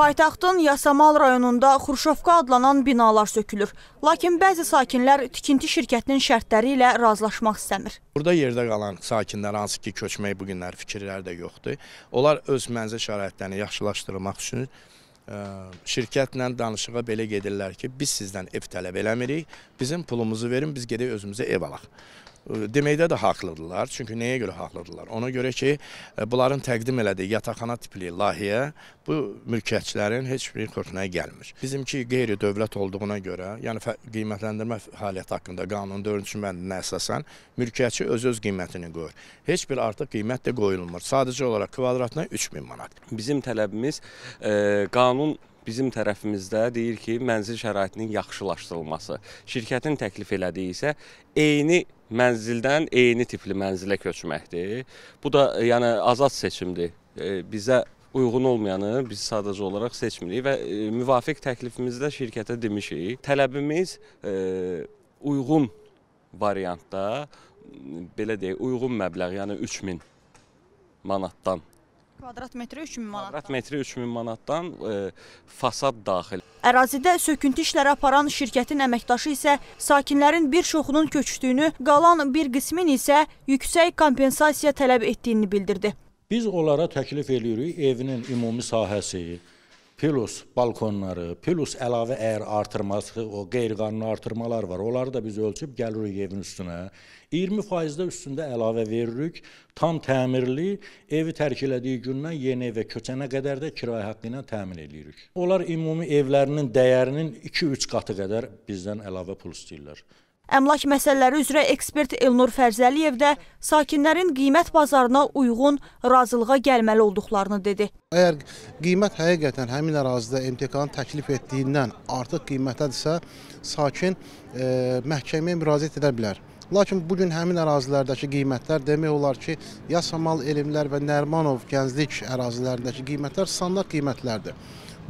Paytaxtın Yasamal rayonunda Xurşovka adlanan binalar sökülür. Lakin bəzi sakinlər tikinti şirkətinin şərtləri ilə razılaşmaq istəmir. Burada yerdə qalan sakinlər, hansı ki köçmək bugünlər fikirləri də yoxdur, onlar öz mənzil şəraitlərini yaxşılaşdırmaq üçün e, şirkətlə danışığa belə gedirlər ki, biz sizdən ev tələb eləmirik, bizim pulumuzu verin, biz gedək özümüzə ev alaq deməkdə də haqlıdırlar. Çünki nəyə görə haqlıdırlar? Ona görə ki, e, bunların təqdim elədiyi yataqxana tipli layihə bu mülkiyyətçilərin heç bir xoşuna gəlmir. Bizimki qeyri-dövlət olduğuna görə, yəni qiymətləndirmə fəaliyyəti haqqında qanunun 4-cü bəndinə əsasən mülkiyyətçi öz-öz qiymətini qoyur. Heç bir artıq qiymət də qoyulmur. Sadəcə olaraq kvadratına 3000 manat. Bizim tələbimiz e, qanun bizim tərəfimizdə deyir ki, mənzil şəraitinin yaxşılaşdırılması. Şirkətin təklif elədiyi isə eyni mənzildən eyni tipli mənzilə köçməkdir. Bu da e, yəni azad seçimdir. E, bizə uyğun olmayanı biz sadəcə olaraq seçmirik və e, müvafiq təklifimizdə şirkətə demişik. Tələbimiz uyğun variantda belə deyək, uyğun məbləğ, yəni 3000 manatdan Kvadrat metri 3000 manatdan. Kvadrat metri 3000 manatdan e, fasad daxil. Ərazidə söküntü işləri aparan şirkətin əməkdaşı isə sakinlərin bir çoxunun köçdüyünü, qalan bir qismin isə yüksək kompensasiya tələb etdiyini bildirdi. Biz onlara təklif eləyirik evinin ümumi sahəsi, plus balkonları, plus əlavə əyər artırması, o qeyri-qanuni artırmalar var. Onları da biz ölçüb gəlirik evin üstünə. 20% də üstündə əlavə veririk. Tam təmirli evi tərk elədiyi gündən yeni evə köçənə qədər də kirayə haqqı ilə təmin edirik. Onlar ümumi evlərinin dəyərinin 2-3 qatı qədər bizdən əlavə pul istəyirlər. Əmlak məsələləri üzrə ekspert Elnur Fərzəliyev də sakinlərin qiymət bazarına uyğun razılığa gəlməli olduqlarını dedi. Əgər qiymət həqiqətən həmin ərazidə MTK-nın təklif etdiyindən artıq qiymətədirsə, sakin e, məhkəməyə müraciət edə bilər. Lakin bugün həmin ərazilərdəki qiymətlər demək olar ki, Yasamal, Elmlər və Nərmanov gənclik ərazilərindəki qiymətlər standart qiymətlərdir.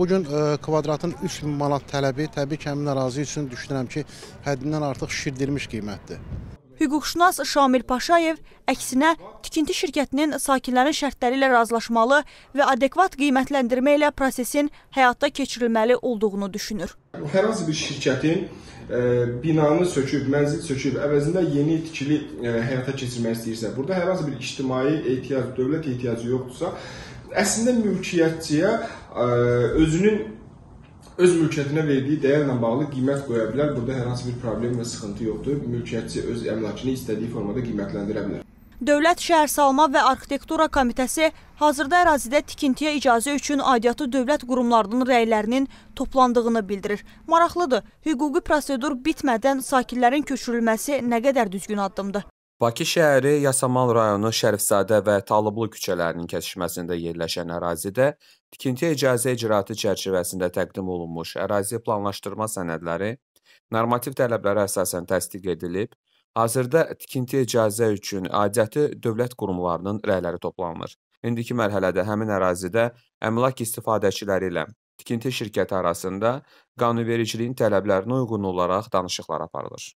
Bu gün e, kvadratın 3000 manat tələbi təbii ki, həmin ərazi üçün düşünürəm ki, həddindən artıq şişirdilmiş qiymətdir. Hüquqşünas Şamil Paşayev əksinə tikinti şirkətinin sakinlərin şərtləri ilə razılaşmalı və adekvat qiymətləndirmə ilə prosesin həyata keçirilməli olduğunu düşünür. Hər hansı bir şirkətin ə, e, binanı söküb, mənzil söküb, əvəzində yeni tikili ə, e, həyata keçirmək istəyirsə, burada hər hansı bir ictimai ehtiyac, dövlət ehtiyacı yoxdursa, əslində mülkiyyətçiyə özünün öz mülkiyyətinə verdiyi dəyərlə bağlı qiymət qoya bilər. Burada hər hansı bir problem və sıxıntı yoxdur. Mülkiyyətçi öz əmlakını istədiyi formada qiymətləndirə bilər. Dövlət Şəhərsalma və Arxitektura Komitəsi hazırda ərazidə tikintiyə icazə üçün aidiyyatı dövlət qurumlarının rəylərinin toplandığını bildirir. Maraqlıdır, hüquqi prosedur bitmədən sakinlərin köçürülməsi nə qədər düzgün addımdır? Bakı şəhəri Yasamal rayonu Şərifzadə və Talıblu küçələrinin kəsişməsində yerləşən ərazidə tikinti icazə icraatı çərçivəsində təqdim olunmuş ərazi planlaşdırma sənədləri normativ tələblərə əsasən təsdiq edilib, hazırda tikinti icazə üçün adiyyəti dövlət qurumlarının rəyləri toplanılır. İndiki mərhələdə həmin ərazidə əmlak istifadəçiləri ilə tikinti şirkəti arasında qanunvericiliyin tələblərinə uyğun olaraq danışıqlar aparılır.